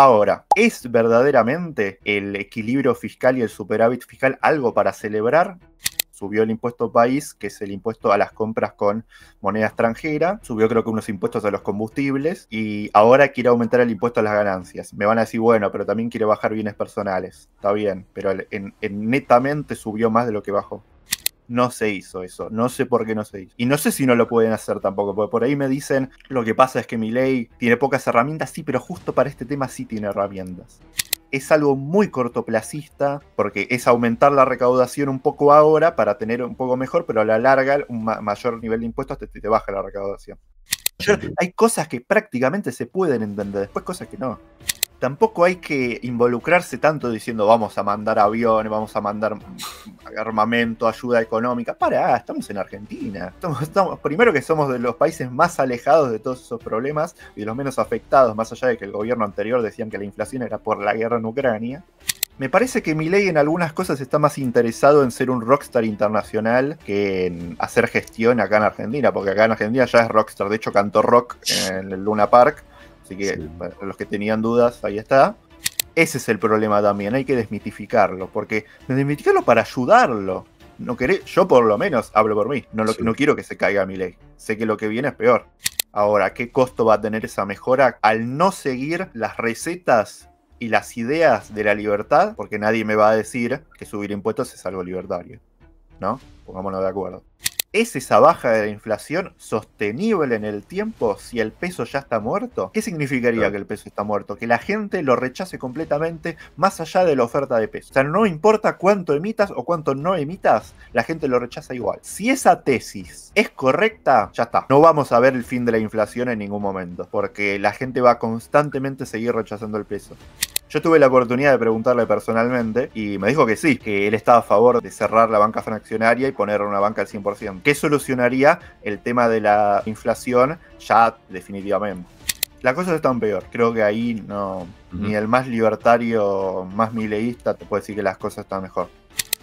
Ahora, ¿es verdaderamente el equilibrio fiscal y el superávit fiscal algo para celebrar? Subió el impuesto país, que es el impuesto a las compras con moneda extranjera. Subió creo que unos impuestos a los combustibles. Y ahora quiere aumentar el impuesto a las ganancias. Me van a decir, bueno, pero también quiere bajar bienes personales. Está bien, pero netamente subió más de lo que bajó. No se hizo eso. No sé por qué no se hizo. Y no sé si no lo pueden hacer tampoco, porque por ahí me dicen lo que pasa es que mi ley tiene pocas herramientas, sí, pero justo para este tema sí tiene herramientas es algo muy cortoplacista, porque es aumentar la recaudación un poco ahora para tener un poco mejor, pero a la larga un mayor nivel de impuestos te, baja la recaudación. hay cosas que prácticamente se pueden entender, después cosas que no tampoco hay que involucrarse tanto diciendo vamos a mandar aviones, vamos a mandar armamento, ayuda económica. Para, estamos en Argentina. primero que somos de los países más alejados de todos esos problemas y de los menos afectados, más allá de que el gobierno anterior decían que la inflación era por la guerra en Ucrania. Me parece que Milei en algunas cosas está más interesado en ser un rockstar internacional que en hacer gestión acá en Argentina, porque acá en Argentina ya es rockstar. De hecho, cantó rock en el Luna Park Así que para los que tenían dudas, ahí está. Ese es el problema también, hay que desmitificarlo, porque desmitificarlo para ayudarlo. No yo por lo menos hablo por mí, no, no quiero que se caiga mi ley. Sé que lo que viene es peor. Ahora, ¿qué costo va a tener esa mejora al no seguir las recetas y las ideas de la libertad? Porque nadie me va a decir que subir impuestos es algo libertario, ¿no? Pongámonos de acuerdo. ¿Es esa baja de la inflación sostenible en el tiempo si el peso ya está muerto? ¿Qué significaría que el peso está muerto? Que la gente lo rechace completamente más allá de la oferta de peso. O sea, no importa cuánto emitas o cuánto no emitas, la gente lo rechaza igual. Si esa tesis es correcta, ya está. No vamos a ver el fin de la inflación en ningún momento, porque la gente va a constantemente seguir rechazando el peso. Yo tuve la oportunidad de preguntarle personalmente y me dijo que sí, que él estaba a favor de cerrar la banca fraccionaria y poner una banca al 100%, ¿Qué solucionaría el tema de la inflación ya definitivamente. Las cosas están peor. Creo que ahí no. Ni el más libertario, más mileísta te puede decir que las cosas están mejor.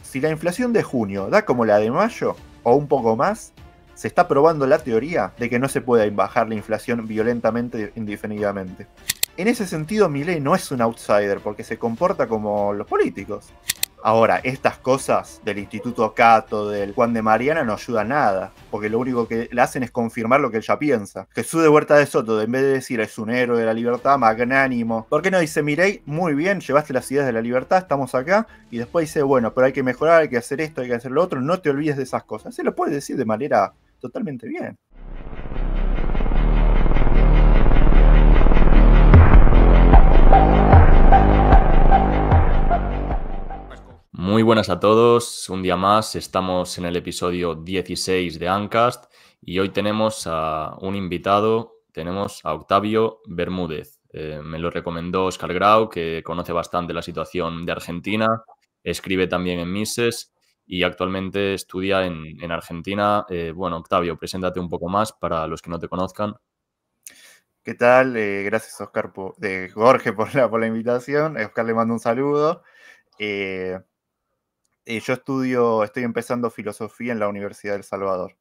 Si la inflación de junio da como la de mayo, o un poco más, se está probando la teoría de que no se puede bajar la inflación violentamente indefinidamente. En ese sentido, Milei no es un outsider porque se comporta como los políticos. Ahora, estas cosas del Instituto Cato, del Juan de Mariana, no ayudan nada, porque lo único que le hacen es confirmar lo que él ya piensa. Jesús de Huerta de Soto, en vez de decir es un héroe de la libertad, magnánimo, ¿por qué no dice Mirei, muy bien, llevaste las ideas de la libertad, estamos acá? Y después dice, bueno, pero hay que mejorar, hay que hacer esto, hay que hacer lo otro, no te olvides de esas cosas. Se lo puede decir de manera totalmente bien. Muy buenas a todos, un día más, estamos en el episodio 16 de Ancast y hoy tenemos a un invitado, tenemos a Octavio Bermúdez. Eh, me lo recomendó Oscar Grau, que conoce bastante la situación de Argentina, escribe también en Mises y actualmente estudia en, Argentina. Eh, bueno, Octavio, preséntate un poco más para los que no te conozcan. ¿Qué tal? Eh, gracias, Oscar, de Jorge, por la, por la invitación. Oscar le mando un saludo yo estudio, estoy empezando filosofía en la Universidad del Salvador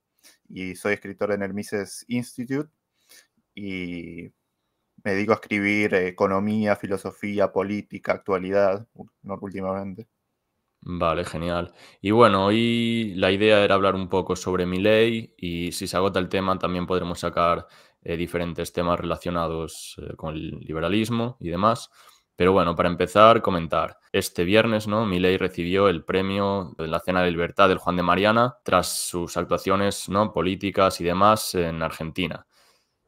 y soy escritor en el Mises Institute y me dedico a escribir economía, filosofía, política, actualidad, últimamente. Vale, genial. Y bueno, hoy la idea era hablar un poco sobre mi ley y si se agota el tema también podremos sacar eh, diferentes temas relacionados eh, con el liberalismo y demás. Pero bueno, para empezar, comentar. Este viernes, ¿no? Milei recibió el premio de la Cena de Libertad del Juan de Mariana tras sus actuaciones ¿no? políticas y demás en Argentina.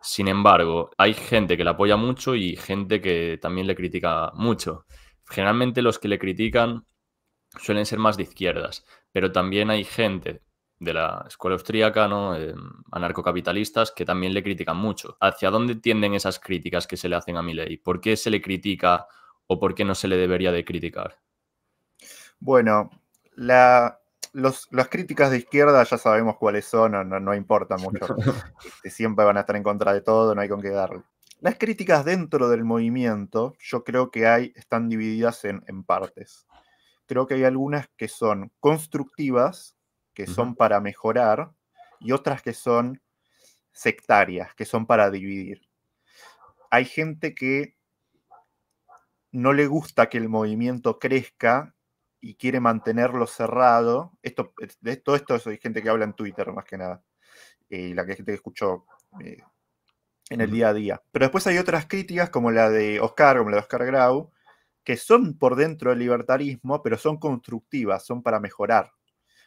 Sin embargo, hay gente que le apoya mucho y gente que también le critica mucho. Generalmente los que le critican suelen ser más de izquierdas, pero también hay gente de la escuela austríaca, ¿no? Eh, anarcocapitalistas, que también le critican mucho. ¿Hacia dónde tienden esas críticas que se le hacen a Milley? ¿Por qué se le critica o por qué no se le debería de criticar? Bueno, las críticas de izquierda ya sabemos cuáles son, no, no, importa mucho. Este, siempre van a estar en contra de todo, no hay con qué darle. Las críticas dentro del movimiento, yo creo que hay, están divididas en partes. Creo que hay algunas que son constructivas que son para mejorar y otras que son sectarias, que son para dividir. Hay gente que no le gusta que el movimiento crezca y quiere mantenerlo cerrado. Esto, de todo esto hay gente que habla en Twitter más que nada, y eh, la gente que escuchó eh, en el día a día. Pero después hay otras críticas como la de Oscar, como la de Oscar Grau, que son por dentro del libertarismo, pero son constructivas, son para mejorar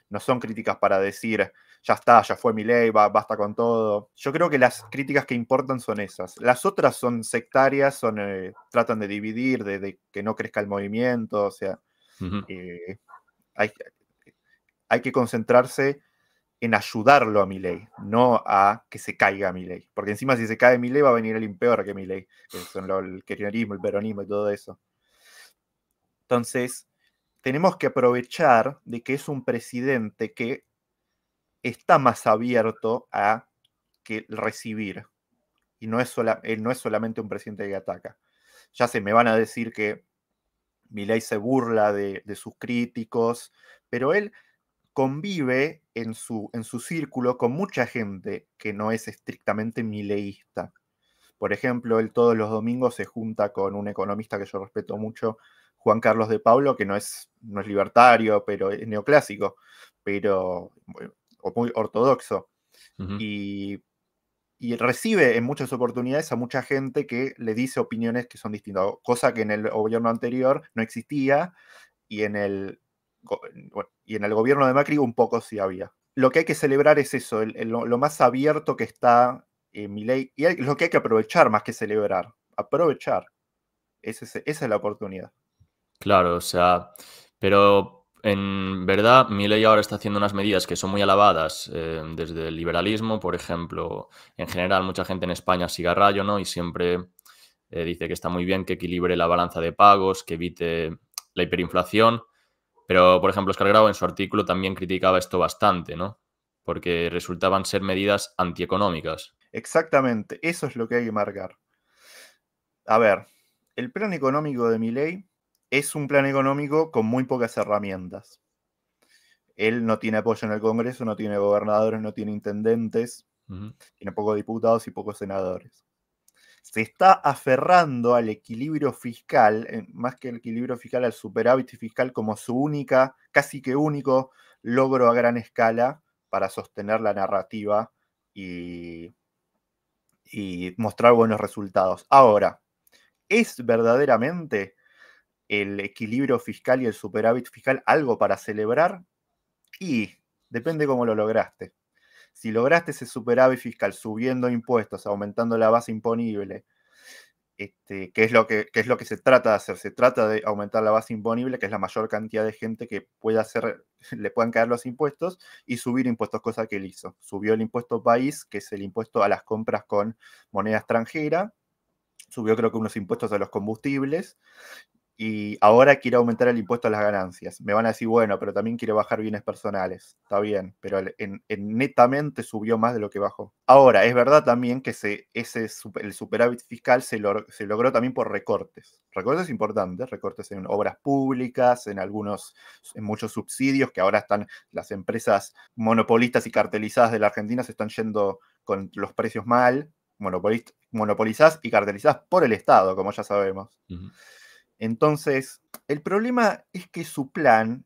no son críticas para decir, ya está, ya fue mi ley, basta con todo. Yo creo que las críticas que importan son esas. Las otras son sectarias, son, eh, tratan de dividir, de, que no crezca el movimiento, o sea, eh, hay, que concentrarse en ayudarlo a mi ley, no a que se caiga mi ley. Porque encima si se cae mi ley va a venir alguien peor que mi ley, son el kirchnerismo, el peronismo y todo eso. Entonces, tenemos que aprovechar de que es un presidente que está más abierto a que recibir. Y no es, él eh, no es solamente un presidente que ataca. Ya se me van a decir que Milei se burla de, sus críticos, pero él convive en su, en su círculo con mucha gente que no es estrictamente mileísta. Por ejemplo, él todos los domingos se junta con un economista que yo respeto mucho, Juan Carlos de Pablo, que no es, no es libertario, pero es neoclásico, pero muy ortodoxo. y, recibe en muchas oportunidades a mucha gente que le dice opiniones que son distintas, cosa que en el gobierno anterior no existía y en el, y en el gobierno de Macri un poco sí había. Lo que hay que celebrar es eso, lo más abierto que está mi ley. y es lo que hay que aprovechar más que celebrar, aprovechar. esa es la oportunidad. Claro, o sea, pero en verdad ley ahora está haciendo unas medidas que son muy alabadas eh, desde el liberalismo, por ejemplo, en general mucha gente en España sigue a rayo, ¿no? Y siempre eh, dice que está muy bien que equilibre la balanza de pagos, que evite la hiperinflación, pero por ejemplo, Oscar en su artículo también criticaba esto bastante, ¿no? Porque resultaban ser medidas antieconómicas. Exactamente, eso es lo que hay que marcar. A ver, el plan económico de Milei es un plan económico con muy pocas herramientas. Él no tiene apoyo en el Congreso, no tiene gobernadores, no tiene intendentes, tiene pocos diputados y pocos senadores. Se está aferrando al equilibrio fiscal, eh, más que al equilibrio fiscal, al superávit fiscal como su única, casi que único logro a gran escala para sostener la narrativa y, y mostrar buenos resultados. Ahora, ¿es verdaderamente el equilibrio fiscal y el superávit fiscal algo para celebrar? Y depende cómo lo lograste. Si lograste ese superávit fiscal subiendo impuestos, aumentando la base imponible, este, que, es lo que, es lo que se trata de hacer. Se trata de aumentar la base imponible, que es la mayor cantidad de gente que le puedan caer los impuestos, y subir impuestos, cosa que él hizo. Subió el impuesto país, que es el impuesto a las compras con moneda extranjera. Subió creo que unos impuestos a los combustibles y ahora quiere aumentar el impuesto a las ganancias. Me van a decir, bueno, pero también quiere bajar bienes personales. Está bien, pero en, netamente subió más de lo que bajó. Ahora, es verdad también que ese el superávit fiscal se, logró también por recortes. Recortes importantes, recortes en obras públicas, en algunos, en muchos subsidios que ahora están las empresas monopolistas y cartelizadas de la Argentina se están yendo con los precios mal, monopolizadas y cartelizadas por el Estado, como ya sabemos. Entonces, el problema es que su plan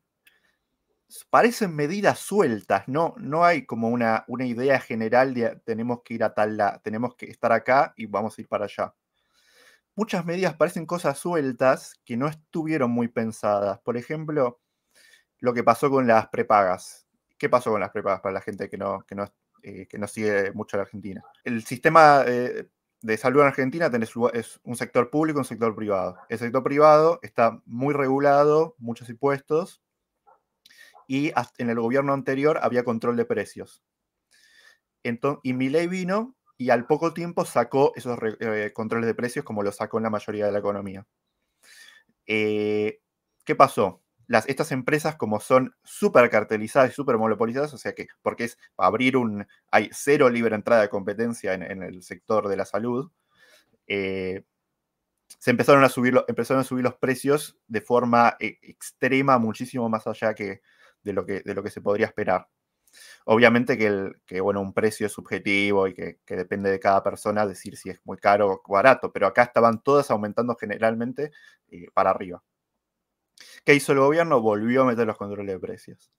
parecen medidas sueltas, no, no hay como una, una idea general de ah, tenemos que ir a tal lado, tenemos que estar acá y vamos a ir para allá. Muchas medidas parecen cosas sueltas que no estuvieron muy pensadas. Por ejemplo, lo que pasó con las prepagas. ¿Qué pasó con las prepagas para la gente que no, que no, eh, sigue mucho la Argentina? El sistema eh, de salud en Argentina tenés es un sector público y un sector privado. El sector privado está muy regulado, muchos impuestos, y en el gobierno anterior había control de precios. Entonces, y ley vino y al poco tiempo sacó esos eh, controles de precios como lo sacó en la mayoría de la economía. Eh, ¿Qué pasó? las, estas empresas, como son súper cartelizadas y súper monopolizadas, o sea que, porque es abrir un, hay cero libre entrada de competencia en, el sector de la salud, eh, se empezaron a, subir, empezaron a subir los precios de forma eh, extrema, muchísimo más allá que de lo que, de lo que se podría esperar. Obviamente que, el, bueno, un precio es subjetivo y que, depende de cada persona decir si es muy caro o barato, pero acá estaban todas aumentando generalmente eh, para arriba. ¿Qué hizo el gobierno? Volvió a meter los controles de precios.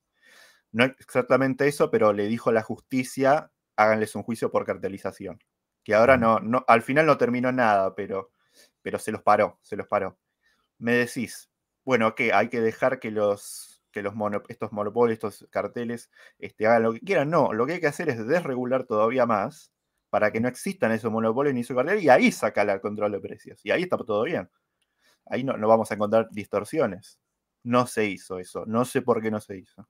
No exactamente eso, pero le dijo a la justicia, háganles un juicio por cartelización. Que ahora no, no al final no terminó nada, pero, pero se los paró, se los paró. Me decís, bueno, ¿qué? hay que dejar que los que los estos monopolios, estos carteles, este, hagan lo que quieran. No, lo que hay que hacer es desregular todavía más para que no existan esos monopolios ni esos carteles y ahí saca el control de precios. Y ahí está todo bien ahí no, vamos a encontrar distorsiones. No se hizo eso, no sé por qué no se hizo.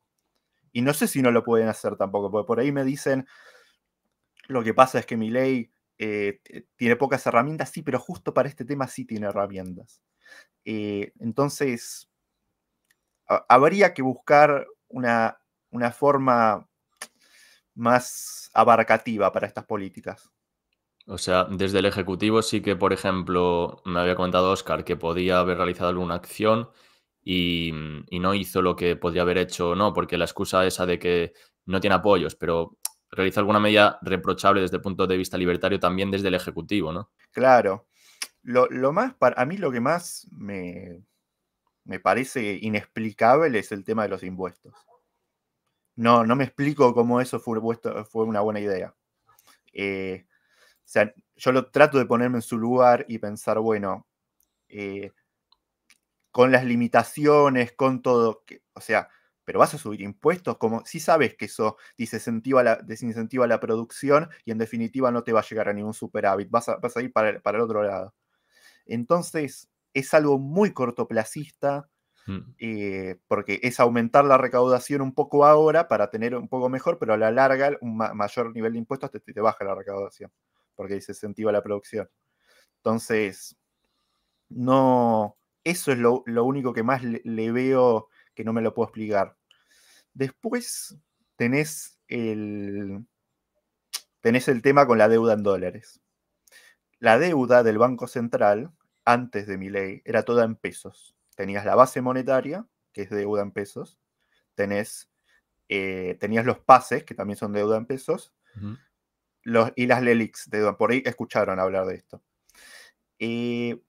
Y no sé si no lo pueden hacer tampoco, porque por ahí me dicen, lo que pasa es que mi ley eh, tiene pocas herramientas, sí, pero justo para este tema sí tiene herramientas. Eh, entonces, habría que buscar una forma más abarcativa para estas políticas. O sea, desde el Ejecutivo sí que, por ejemplo, me había comentado Oscar que podía haber realizado alguna acción y, no hizo lo que podría haber hecho, no, porque la excusa esa de que no tiene apoyos, pero realiza alguna medida reprochable desde el punto de vista libertario también desde el Ejecutivo, ¿no? Claro. Lo, más, para, a mí lo que más me, parece inexplicable es el tema de los impuestos. No, no me explico cómo eso fue, fue una buena idea. Eh, o sea, yo lo trato de ponerme en su lugar y pensar, bueno, eh, con las limitaciones, con todo, o sea, pero vas a subir impuestos, como si sabes que eso desincentiva la, producción y en definitiva no te va a llegar a ningún superávit, vas a, ir para el, otro lado. Entonces, es algo muy cortoplacista, mm. eh, porque es aumentar la recaudación un poco ahora para tener un poco mejor, pero a la larga un mayor nivel de impuestos te baja la recaudación porque incentiva la producción. Entonces, no, eso es lo, único que más le, veo que no me lo puedo explicar. Después tenés el, tenés el tema con la deuda en dólares. La deuda del Banco Central, antes de mi ley, era toda en pesos. Tenías la base monetaria, que es deuda en pesos, tenés, eh, tenías los pases, que también son deuda en pesos, y las Lelix, Por ahí escucharon hablar de esto. y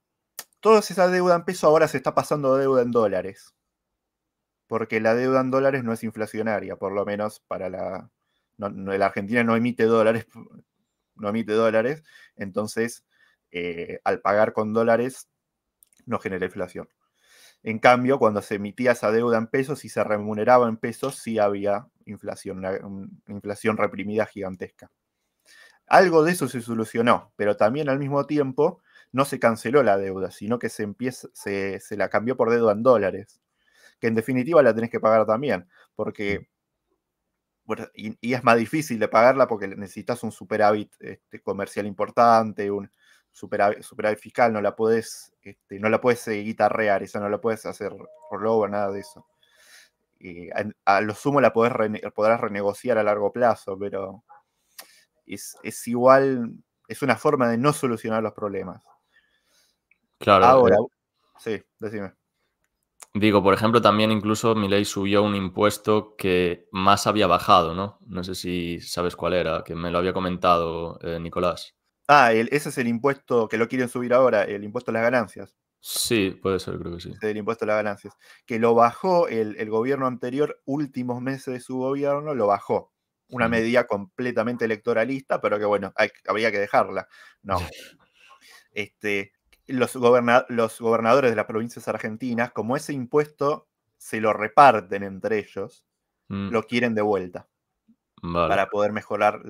toda esa deuda en peso ahora se está pasando deuda en dólares. Porque la deuda en dólares no es inflacionaria, por lo menos para la. la Argentina no emite dólares, no emite dólares, entonces eh, al pagar con dólares no genera inflación. En cambio, cuando se emitía esa deuda en pesos y se remuneraba en pesos, sí había inflación, una inflación reprimida gigantesca. Algo de eso se solucionó, pero también al mismo tiempo no se canceló la deuda, sino que se, se, la cambió por deuda en dólares, que en definitiva la tenés que pagar también, porque mm. y, es más difícil de pagarla porque necesitas un superávit este, comercial importante, un superávit, fiscal, no la podés, este, no la puedes guitarrear, eso no la puedes hacer rollover, nada de eso. a, lo sumo la podés podrás renegociar a largo plazo, pero es, igual, es una forma de no solucionar los problemas. Claro. Ahora, eh. sí, decime. Digo, por ejemplo, también incluso mi ley subió un impuesto que más había bajado, ¿no? No sé si sabes cuál era, que me lo había comentado eh, Nicolás. Ah, ese es el impuesto que lo quieren subir ahora, el impuesto a las ganancias. Sí, puede ser, creo que sí. El impuesto a las ganancias. Que lo bajó el, el gobierno anterior, últimos meses de su gobierno, lo bajó una medida completamente electoralista, pero que bueno, habría que dejarla. No. Este, los, gobernadores de las provincias argentinas, como ese impuesto se lo reparten entre ellos, mm. lo quieren de vuelta para poder mejorar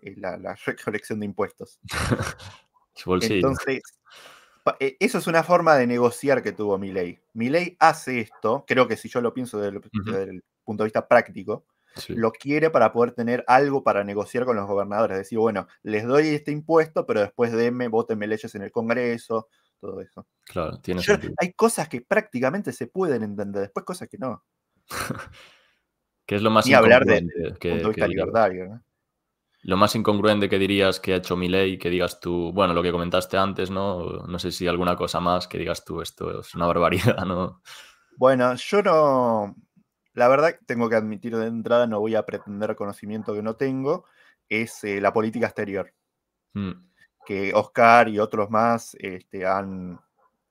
eh, la, la, recolección de impuestos. Entonces, eh, eso es una forma de negociar que tuvo mi ley, mi ley hace esto, creo que si yo lo pienso desde el punto de vista práctico, lo quiere para poder tener algo para negociar con los gobernadores. Decir, bueno, les doy este impuesto, pero después denme, votenme leyes en el Congreso, todo eso. Claro, tiene sentido. Hay cosas que prácticamente se pueden entender, después cosas que no. que es lo más Ni hablar de, Lo más incongruente que dirías que ha hecho mi ley, que digas tú, bueno, lo que comentaste antes, ¿no? No sé si alguna cosa más que digas tú, esto es una barbaridad, ¿no? Bueno, yo no, la verdad, tengo que admitir de entrada, no voy a pretender conocimiento que no tengo, es eh, la política exterior. Mm. Que Oscar y otros más este, han,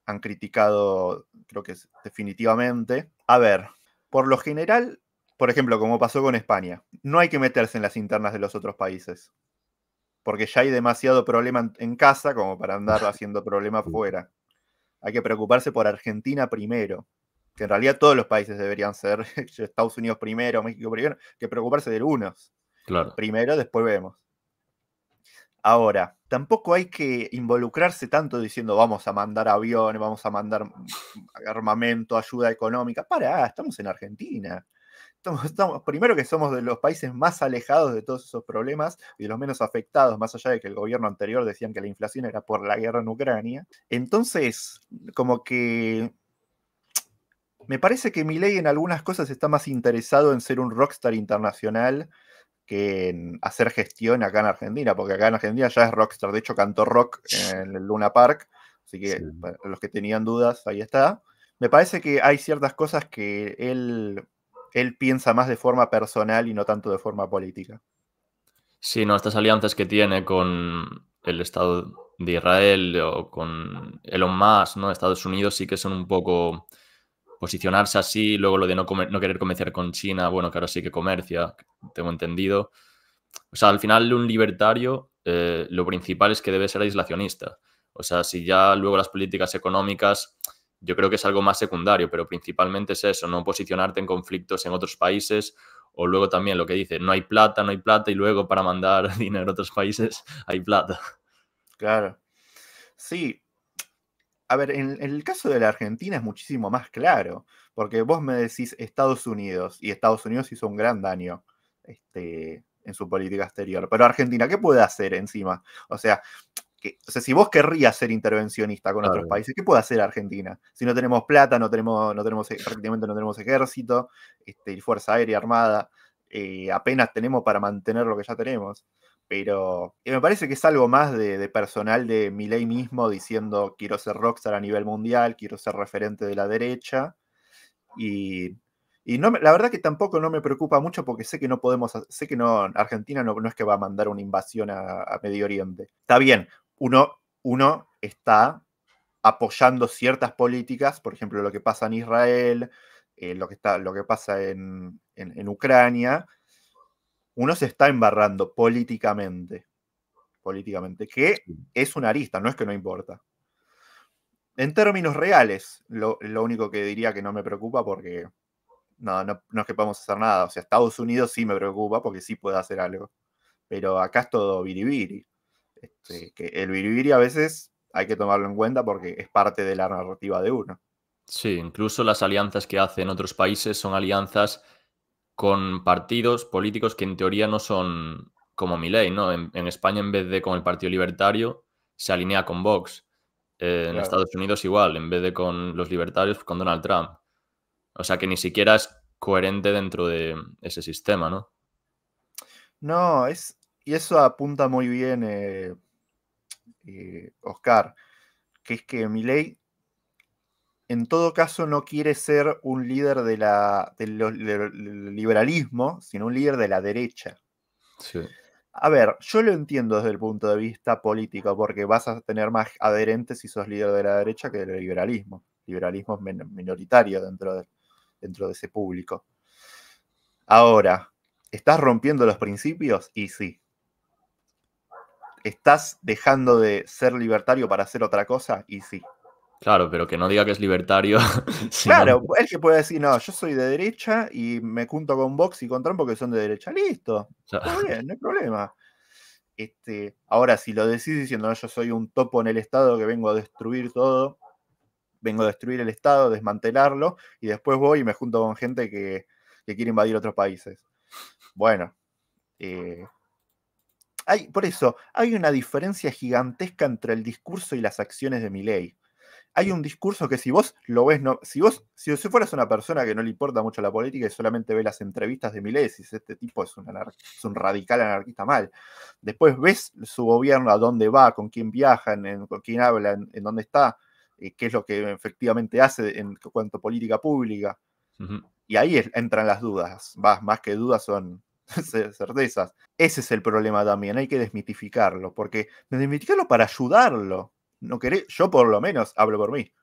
han criticado, creo que es, definitivamente. A ver, por lo general, por ejemplo, como pasó con España, no hay que meterse en las internas de los otros países. Porque ya hay demasiado problema en casa como para andar haciendo problema afuera. Hay que preocuparse por Argentina primero en realidad todos los países deberían ser, Estados Unidos primero, México primero, que preocuparse de unos. Claro. Primero, después vemos. Ahora, tampoco hay que involucrarse tanto diciendo vamos a mandar aviones, vamos a mandar armamento, ayuda económica. Para, estamos en Argentina. primero que somos de los países más alejados de todos esos problemas y de los menos afectados, más allá de que el gobierno anterior decían que la inflación era por la guerra en Ucrania. Entonces, como que me parece que Milei en algunas cosas está más interesado en ser un rockstar internacional que en hacer gestión acá en Argentina, porque acá en Argentina ya es rockstar. De hecho, cantó rock en el Luna Park, así que para los que tenían dudas, ahí está. Me parece que hay ciertas cosas que él, él piensa más de forma personal y no tanto de forma política. Sí, no, estas alianzas que tiene con el Estado de Israel o con Elon Musk, ¿no? Estados Unidos sí que son un poco posicionarse así, luego lo de no, no querer comerciar con China, bueno, que ahora sí que comercia, tengo entendido. O sea, al final un libertario eh, lo principal es que debe ser aislacionista. O sea, si ya luego las políticas económicas, yo creo que es algo más secundario, pero principalmente es eso, no posicionarte en conflictos en otros países o luego también lo que dice, no hay plata, no hay plata y luego para mandar dinero a otros países hay plata. Claro. Sí, a ver, en, el caso de la Argentina es muchísimo más claro, porque vos me decís Estados Unidos, y Estados Unidos hizo un gran daño este, en su política exterior, pero Argentina, ¿qué puede hacer encima? O sea, o si vos querrías ser intervencionista con otros países, ¿qué puede hacer Argentina? Si no tenemos plata, no tenemos, no tenemos prácticamente no tenemos ejército, este, fuerza aérea armada, eh, apenas tenemos para mantener lo que ya tenemos pero me parece que es algo más de, personal de ley mismo diciendo quiero ser rockstar a nivel mundial, quiero ser referente de la derecha. Y, no, la verdad que tampoco no me preocupa mucho porque sé que no podemos, sé que no, Argentina no, es que va a mandar una invasión a, Medio Oriente. Está bien, uno, uno está apoyando ciertas políticas, por ejemplo, lo que pasa en Israel, eh, lo, que está, lo que pasa en Ucrania, uno se está embarrando políticamente. Políticamente, que es una arista, no es que no importa. En términos reales, lo, único que diría que no me preocupa porque no, no, es que podamos hacer nada. O sea, Estados Unidos sí me preocupa porque sí puede hacer algo. Pero acá es todo biribiri. Este, que el biribiri a veces hay que tomarlo en cuenta porque es parte de la narrativa de uno. Sí, incluso las alianzas que hacen otros países son alianzas con partidos políticos que en teoría no son como Milei, ¿no? En, España, en vez de con el Partido Libertario, se alinea con Vox. Eh, en Estados Unidos igual, en vez de con los libertarios, con Donald Trump. O sea que ni siquiera es coherente dentro de ese sistema, ¿no? No, es, y eso apunta muy bien eh, eh, Oscar, que es que Milei en todo caso no quiere ser un líder del liberalismo, sino un líder de la derecha. Sí. A ver, yo lo entiendo desde el punto de vista político, porque vas a tener más adherentes si sos líder de la derecha que del liberalismo. liberalismo es minoritario dentro de ese público. Ahora, ¿estás rompiendo los principios? Y sí. ¿Estás dejando de ser libertario para hacer otra cosa? Y sí. Claro, pero que no diga que es libertario. Claro, él que puede decir, no, yo soy de derecha y me junto con Vox y con Trump porque son de derecha. Listo. Está bien, no hay problema. Este, ahora, si lo decís diciendo, no, yo soy un topo en el Estado que vengo a destruir todo, vengo a destruir el Estado, desmantelarlo, y después voy y me junto con gente que, quiere invadir otros países. Bueno, eh, hay, por eso, hay una diferencia gigantesca entre el discurso y las acciones de mi ley hay un discurso que si vos lo ves, no, si vos, si vos fueras una persona que no le importa mucho la política y solamente ve las entrevistas de Milei, si este tipo es un, es un, radical anarquista mal. Después ves su gobierno, a dónde va, con quién viajan, con quién hablan, en dónde está, y eh, qué es lo que efectivamente hace en cuanto a política pública. Y ahí entran las dudas, más que dudas son certezas. Ese es el problema también, hay que desmitificarlo, porque desmitificarlo para ayudarlo no yo por lo menos hablo por mí.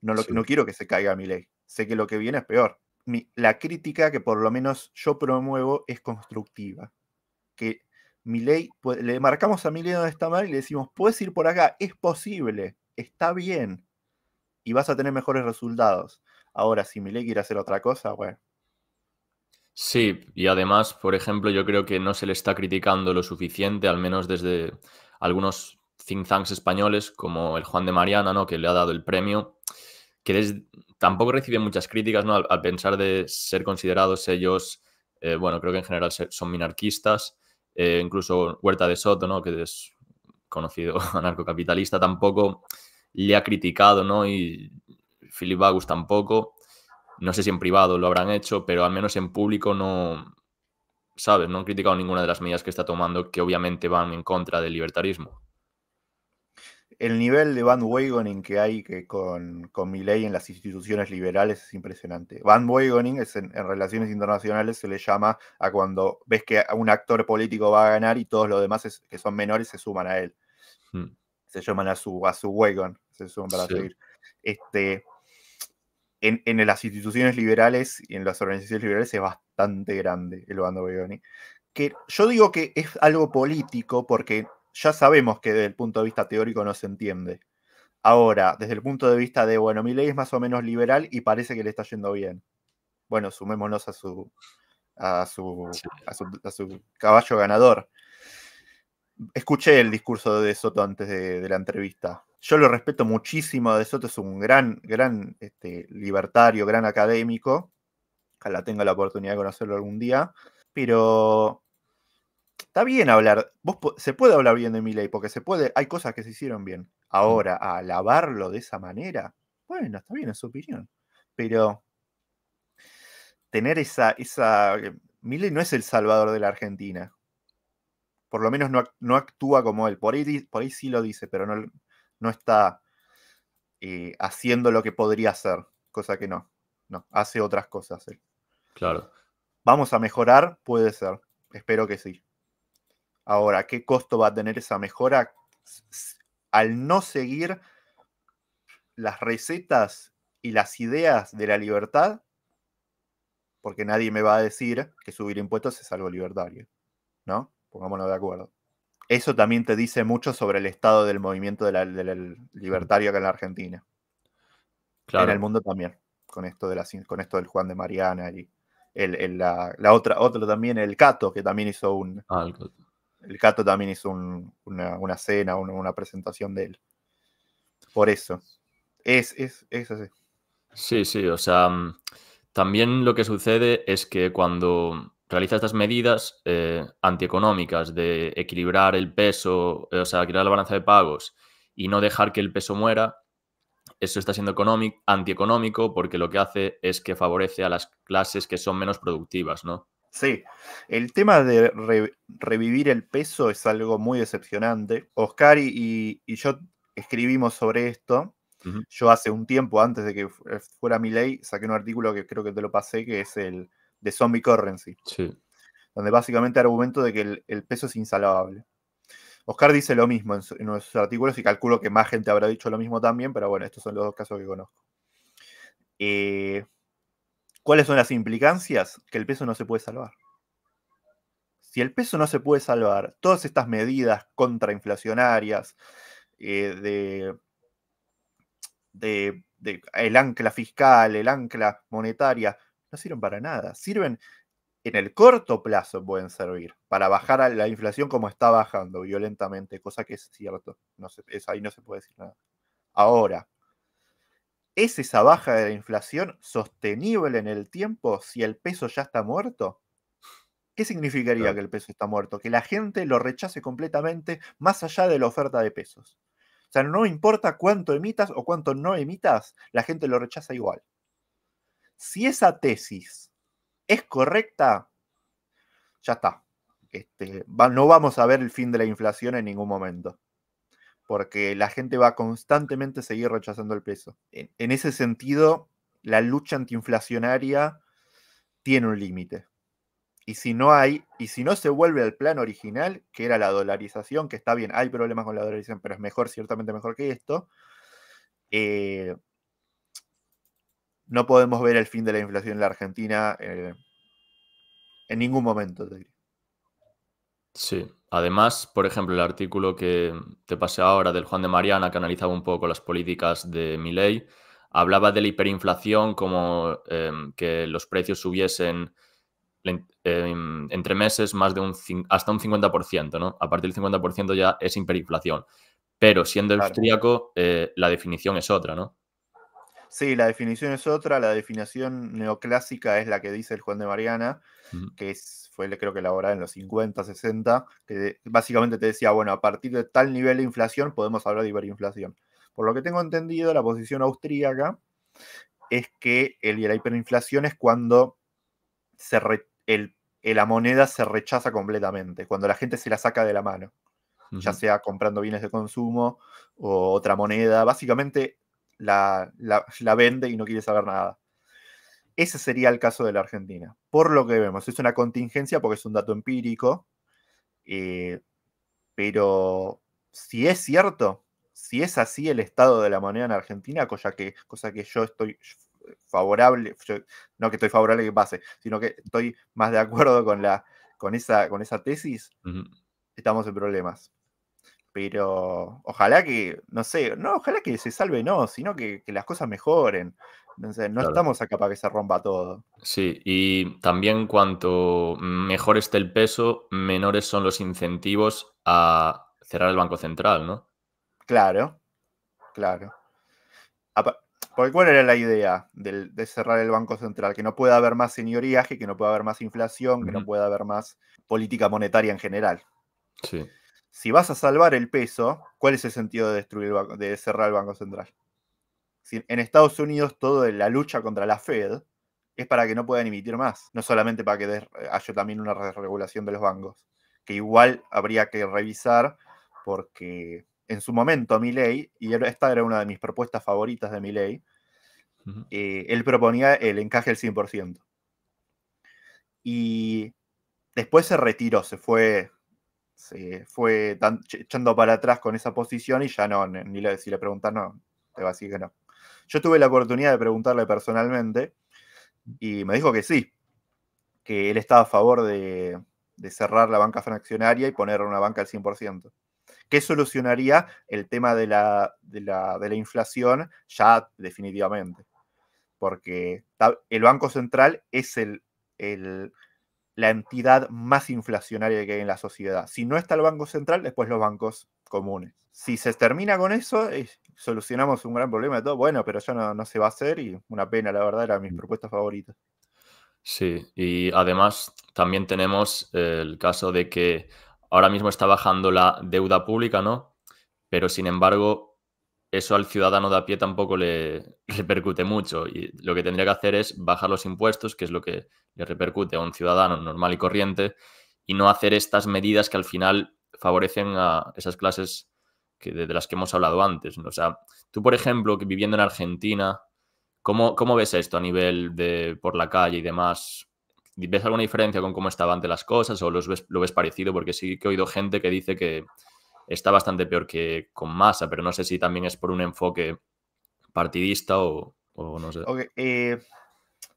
No, no quiero que se caiga mi ley. Sé que lo que viene es peor. Mi, la crítica que por lo menos yo promuevo es constructiva. Que mi ley, le marcamos a mi ley donde está mal y le decimos, puedes ir por acá, es posible, está bien. Y vas a tener mejores resultados. Ahora, si mi ley quiere hacer otra cosa, bueno. Sí, y además, por ejemplo, yo creo que no se le está criticando lo suficiente, al menos desde algunos think tanks españoles como el Juan de Mariana, ¿no? que le ha dado el premio, que tampoco recibe muchas críticas ¿no? al, pensar de ser considerados ellos, eh, bueno, creo que en general son minarquistas, eh, incluso Huerta de Soto, ¿no? que es conocido anarcocapitalista, tampoco le ha criticado, ¿no? Y Philip Bagus tampoco. No sé si en privado lo habrán hecho, pero al menos en público no, ¿sabes? No han criticado ninguna de las medidas que está tomando, que obviamente van en contra del libertarismo el nivel de bandwagoning que hay que con, con Milley en las instituciones liberales es impresionante. Bandwagoning es en, relaciones internacionales se le llama a cuando ves que un actor político va a ganar y todos los demás que son menores se suman a él. Hmm. Se llaman a su, a su wagon, se suman para Este, en, las instituciones liberales y en las organizaciones liberales es bastante grande el bandwagoning. Que yo digo que es algo político porque ya sabemos que desde el punto de vista teórico no se entiende. Ahora, desde el punto de vista de, bueno, mi ley es más o menos liberal y parece que le está yendo bien. Bueno, sumémonos a su, a su, a su, caballo ganador. Escuché el discurso de Soto antes de, la entrevista. Yo lo respeto muchísimo. De Soto es un gran, gran este, libertario, gran académico. Ojalá tenga la oportunidad de conocerlo algún día. Pero Está bien hablar, se puede hablar bien de Milei, porque se puede, hay cosas que se hicieron bien. Mm. Ahora, alabarlo de esa manera, bueno, está bien, en su opinión. Pero tener esa, esa. Eh, Milei no es el salvador de la Argentina. Por lo menos no, actúa como él. Por ahí, sí lo dice, pero no, no está eh, haciendo lo que podría hacer. Cosa que no. No, hace otras cosas Claro. Vamos a mejorar, puede ser. Espero que sí. Ahora, ¿qué costo va a tener esa mejora? Al no seguir las recetas y las ideas de la libertad, porque nadie me va a decir que subir impuestos es algo libertario, ¿no? Pongámonos de acuerdo. Eso también te dice mucho sobre el estado del movimiento del libertario acá en la Argentina. Claro. En el mundo también, con esto, de la, con esto del Juan de Mariana y la, otra, otro también, el Cato, que también hizo un, ah, el gato también hizo una, cena, una, presentación de él. Por eso. Es, es, es así. Sí, sí, o sea, mm, también lo que sucede es que cuando realiza estas medidas eh, antieconómicas de equilibrar el peso, eh, o sea, equilibrar la balanza de pagos y no dejar que el peso muera, eso está siendo antieconómico porque lo que hace es que favorece a las clases que son menos productivas, ¿no? Sí, el tema de revivir el peso es algo muy decepcionante. Oscar y, yo escribimos sobre esto. Yo hace un tiempo, antes de que eh, fuera mi ley, saqué un artículo que creo que te lo pasé, que es el de Zombie Currency. Sí. Donde básicamente argumento de que el, peso es insalvable. Oscar dice lo mismo en, uno en, sus artículos y calculo que más gente habrá dicho lo mismo también, pero bueno, estos son los dos casos que conozco. Eh, ¿Cuáles son las implicancias? Que el peso no se puede salvar. Si el peso no se puede salvar, todas estas medidas contrainflacionarias, eh, de, de, el ancla fiscal, el ancla monetaria, no sirven para nada. Sirven en el corto plazo, pueden servir para bajar la inflación como está bajando violentamente, cosa que es cierto. ahí no se puede decir nada. Ahora, ¿Es esa baja de la inflación sostenible en el tiempo si el peso ya está muerto? ¿Qué significaría que el peso está muerto? Que la gente lo rechace completamente más allá de la oferta de pesos. O sea, no importa cuánto emitas o cuánto no emitas, la gente lo rechaza igual. Si esa tesis es correcta, ya está. Este, no vamos a ver el fin de la inflación en ningún momento porque la gente va constantemente a seguir rechazando el peso. En, ese sentido, la lucha antiinflacionaria tiene un límite. Y si no hay, y si no se vuelve al plan original, que era la dolarización, que está bien, hay problemas con la dolarización, pero es mejor, ciertamente mejor que esto, eh, no podemos ver el fin de la inflación en la Argentina eh, en ningún momento. Te diría. Sí, además, por ejemplo, el artículo que te pasé ahora del Juan de Mariana, que analizaba un poco las políticas de Miley, hablaba de la hiperinflación como em, que los precios subiesen em, entre meses más de un hasta un 50%, ¿no? A partir del 50% ya es hiperinflación. Pero siendo austríaco, eh, la definición es otra, ¿no? Sí, la definición es otra, la definición neoclásica es la que dice el Juan de Mariana, que es, fue creo que elaborada en los 50, 60, que básicamente te decía, bueno, a partir de tal nivel de inflación podemos hablar de hiperinflación. Por lo que tengo entendido, la posición austríaca es que el, la hiperinflación es cuando se la moneda se rechaza completamente, cuando la gente se la saca de la mano, ya sea comprando bienes de consumo o otra moneda. Básicamente la, vende y no quiere saber nada. Ese sería el caso de la Argentina. Por lo que vemos, es una contingencia porque es un dato empírico, eh, pero si es cierto, si es así el estado de la moneda en Argentina, cosa que, cosa que yo estoy favorable, no que estoy favorable que pase, sino que estoy más de acuerdo con, la, con, esa, con esa tesis, estamos en problemas pero ojalá que, no sé, no, ojalá que se salve, no, sino que, las cosas mejoren. Entonces, no estamos acá para que se rompa todo. Sí, y también cuanto mejor esté el peso, menores son los incentivos a cerrar el Banco Central, ¿no? Claro, claro. Porque cuál era la idea de, cerrar el Banco Central, que no pueda haber más señoriaje, que no pueda haber más inflación, que no pueda haber más política monetaria en general. Sí si vas a salvar el peso, ¿cuál es el sentido de, destruir de cerrar el Banco Central? en Estados Unidos, toda la lucha contra la Fed es para que no puedan emitir más, no solamente para que haya también una regulación de los bancos, que igual habría que revisar porque en su momento mi ley y esta era una de mis propuestas favoritas de mi ley, eh, él proponía el encaje del 100%. Y después se retiró, se fue se fue echando para atrás con esa posición y ya no, ni le, si le preguntas no, te va a decir que no. Yo tuve la oportunidad de preguntarle personalmente y me dijo que sí, que él estaba a favor de, cerrar la banca fraccionaria y poner una banca al 100%. que solucionaría el tema de la, de la inflación ya definitivamente? Porque el Banco Central es el la entidad más inflacionaria que hay en la sociedad. Si no está el Banco Central, después los bancos comunes. Si se termina con eso, eh, solucionamos un gran problema de todo. Bueno, pero ya no, se va a hacer y una pena, la verdad, era mis mm. propuestas favoritas. Sí, y además también tenemos el caso de que ahora mismo está bajando la deuda pública, ¿no? Pero sin embargo, eso al ciudadano de a pie tampoco le repercute mucho. Y lo que tendría que hacer es bajar los impuestos, que es lo que le repercute a un ciudadano normal y corriente, y no hacer estas medidas que al final favorecen a esas clases que, de, las que hemos hablado antes. O sea, tú, por ejemplo, que viviendo en Argentina, ¿cómo, ¿cómo ves esto a nivel de por la calle y demás? ¿Ves alguna diferencia con cómo estaban de las cosas o los lo ves parecido? Porque sí que he oído gente que dice que está bastante peor que con masa pero no sé si también es por un enfoque partidista o, no sé. Las cosas eh,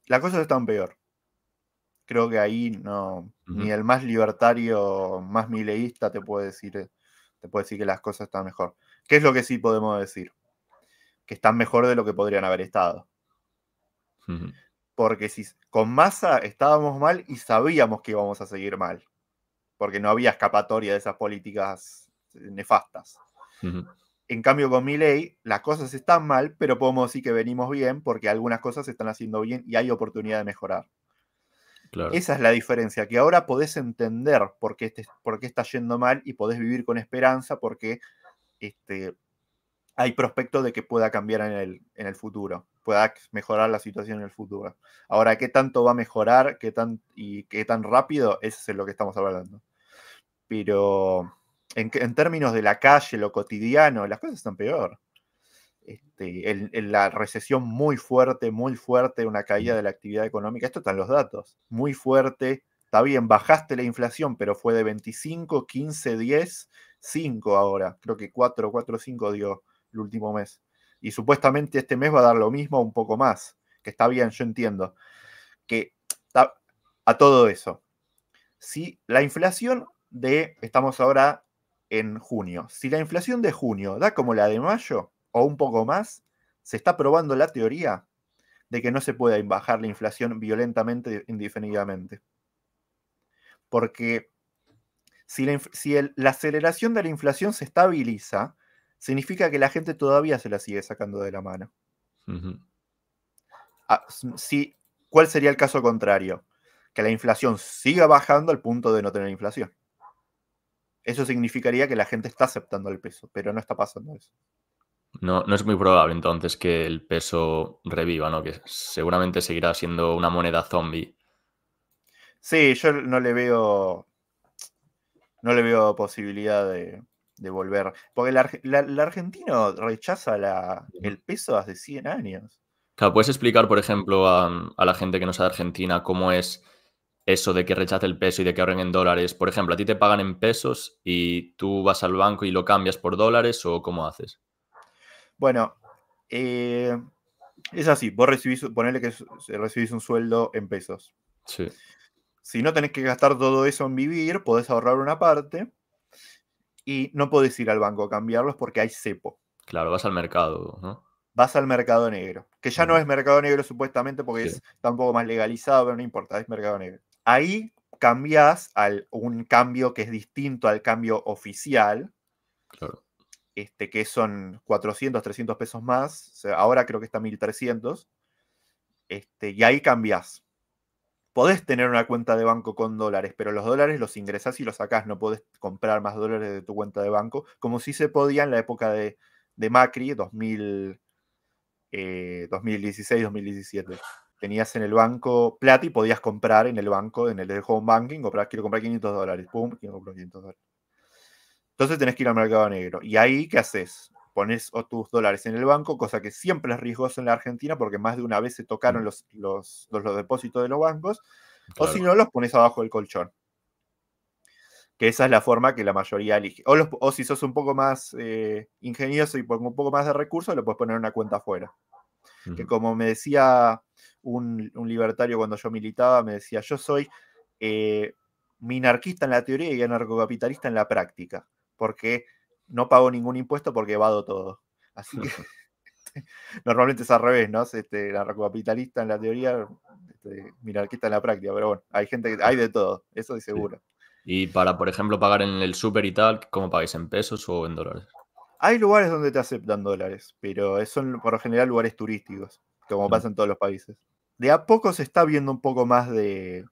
la cosa está peor. Creo que ahí no, ni el más libertario, más mileísta te puede decir, te puede decir que las cosas están mejor. ¿Qué es lo que sí podemos decir? Que están mejor de lo que podrían haber estado. Porque si con masa estábamos mal y sabíamos que íbamos a seguir mal. Porque no había escapatoria de esas políticas nefastas. En cambio, con mi ley, las cosas están mal, pero podemos decir que venimos bien porque algunas cosas se están haciendo bien y hay oportunidad de mejorar. Esa es la diferencia, que ahora podés entender por qué, está yendo mal y podés vivir con esperanza porque este, hay prospecto de que pueda cambiar en el, futuro, pueda mejorar la situación en el futuro. Ahora, ¿qué tanto va a mejorar qué tan, y qué tan rápido? Eso es lo que estamos hablando. Pero en, términos de la calle, lo cotidiano, las cosas están peor. Este, la recesión muy fuerte, muy fuerte, una caída de la actividad económica, esto están los datos, muy fuerte, está bien, bajaste la inflación, pero fue de 25, 15, 10, 5 ahora, creo que 4, 4, 5 dio el último mes. Y supuestamente este mes va a dar lo mismo, un poco más, que está bien, yo entiendo. Que a todo eso, si la inflación de, estamos ahora en junio. Si la inflación de junio da como la de mayo o un poco más, se está probando la teoría de que no se puede bajar la inflación violentamente indefinidamente. Porque si, la, aceleración de la inflación se estabiliza, significa que la gente todavía se la sigue sacando de la mano. Ah, si, ¿Cuál sería el caso contrario? Que la inflación siga bajando al punto de no tener inflación. Eso significaría que la gente está aceptando el peso, pero no está pasando eso. No, no es muy probable entonces que el peso reviva, ¿no? Que seguramente seguirá siendo una moneda zombie. Sí, yo no le veo. No le veo posibilidad de, volver. Porque el, argentino rechaza el peso hace 100 años. ¿puedes explicar, por ejemplo, a, la gente que no sabe Argentina cómo es eso de que rechace el peso y de que ahorren en dólares? Por ejemplo, ¿a ti te pagan en pesos y tú vas al banco y lo cambias por dólares o cómo haces? Bueno, eh, es así. Vos recibís, ponele que recibís un sueldo en pesos. Sí. Si no tenés que gastar todo eso en vivir, podés ahorrar una parte y no podés ir al banco a cambiarlos porque hay cepo. Claro, vas al mercado, ¿no? vas al mercado negro, que ya no es mercado negro supuestamente porque es tampoco más legalizado, pero no importa, es mercado negro ahí cambias a un cambio que es distinto al cambio oficial. Este, que son 400, 300 pesos más. ahora creo que está 1300. Este, y ahí cambias. Podés tener una cuenta de banco con dólares, pero los dólares los ingresás y los sacás. No podés comprar más dólares de tu cuenta de banco, como si se podía en la época de, de Macri, 2000, 2016, 2017 tenías en el banco plata y podías comprar en el banco, en el home banking, comprar, quiero comprar 500 dólares, pum, quiero comprar 500 dólares. Entonces tenés que ir al mercado negro. Y ahí, ¿qué haces? Pones tus dólares en el banco, cosa que siempre es riesgoso en la Argentina porque más de una vez se tocaron mm. los, los, depósitos de los bancos, o si no, los pones abajo del colchón. Que esa es la forma que la mayoría elige. O, si sos un poco más eh, ingenioso y con un poco más de recursos, lo puedes poner en una cuenta afuera. Que como me decía un, libertario cuando yo militaba me decía, yo soy eh, minarquista en la teoría y anarcocapitalista en la práctica, porque no pago ningún impuesto porque evado todo. Así que normalmente es al revés, ¿no? Este, anarcocapitalista en la teoría, este, minarquista en la práctica, pero bueno, hay gente que hay de todo, eso es seguro. Y para, por ejemplo, pagar en el súper y tal, ¿cómo pagáis? ¿En pesos o en dólares? Hay lugares donde te aceptan dólares, pero son por lo general lugares turísticos, como pasa en todos los países de a poco se está viendo un poco más de,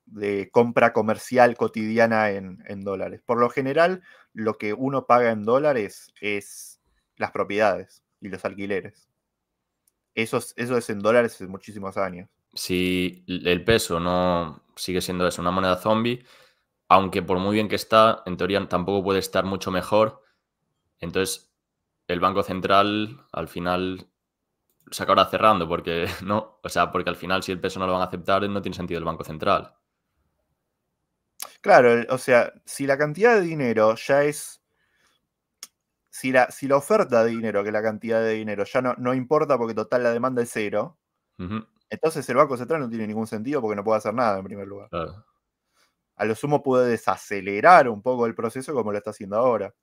compra comercial cotidiana en, dólares. Por lo general, lo que uno paga en dólares es las propiedades y los alquileres. Eso es, eso es en dólares hace muchísimos años. Si el peso no sigue siendo eso, una moneda zombie, aunque por muy bien que está, en teoría tampoco puede estar mucho mejor. Entonces, el Banco Central al final se acabará cerrando porque no, o sea, porque al final si el peso no lo van a aceptar no tiene sentido el Banco Central. Claro, o sea, si la cantidad de dinero ya es si la, si la oferta de dinero, que la cantidad de dinero ya no, no importa porque total la demanda es cero, entonces el Banco Central no tiene ningún sentido porque no puede hacer nada en primer lugar. A lo sumo puede desacelerar un poco el proceso como lo está haciendo ahora.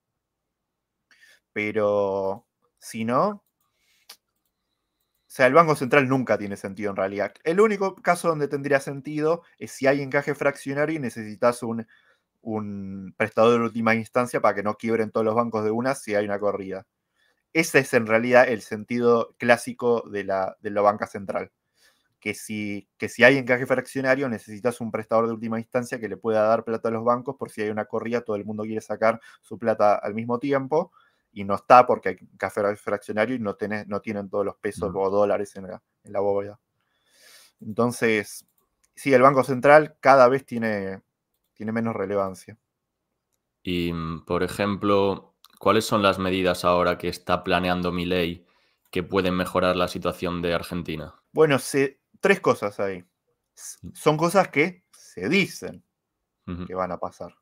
Pero si no, o sea, el Banco Central nunca tiene sentido en realidad. El único caso donde tendría sentido es si hay encaje fraccionario y necesitas un, prestador de última instancia para que no quiebren todos los bancos de una si hay una corrida. Ese es en realidad el sentido clásico de la, de la banca central. Que si, que si hay encaje fraccionario necesitas un prestador de última instancia que le pueda dar plata a los bancos por si hay una corrida, todo el mundo quiere sacar su plata al mismo tiempo y no está porque hay café fraccionario y no, no tienen todos los pesos o dólares en la, en bóveda. Entonces, sí, el Banco Central cada vez tiene, tiene menos relevancia. Y, por ejemplo, ¿cuáles son las medidas ahora que está planeando mi ley que pueden mejorar la situación de Argentina? Bueno, tres cosas ahí. Son cosas que se dicen que van a pasar.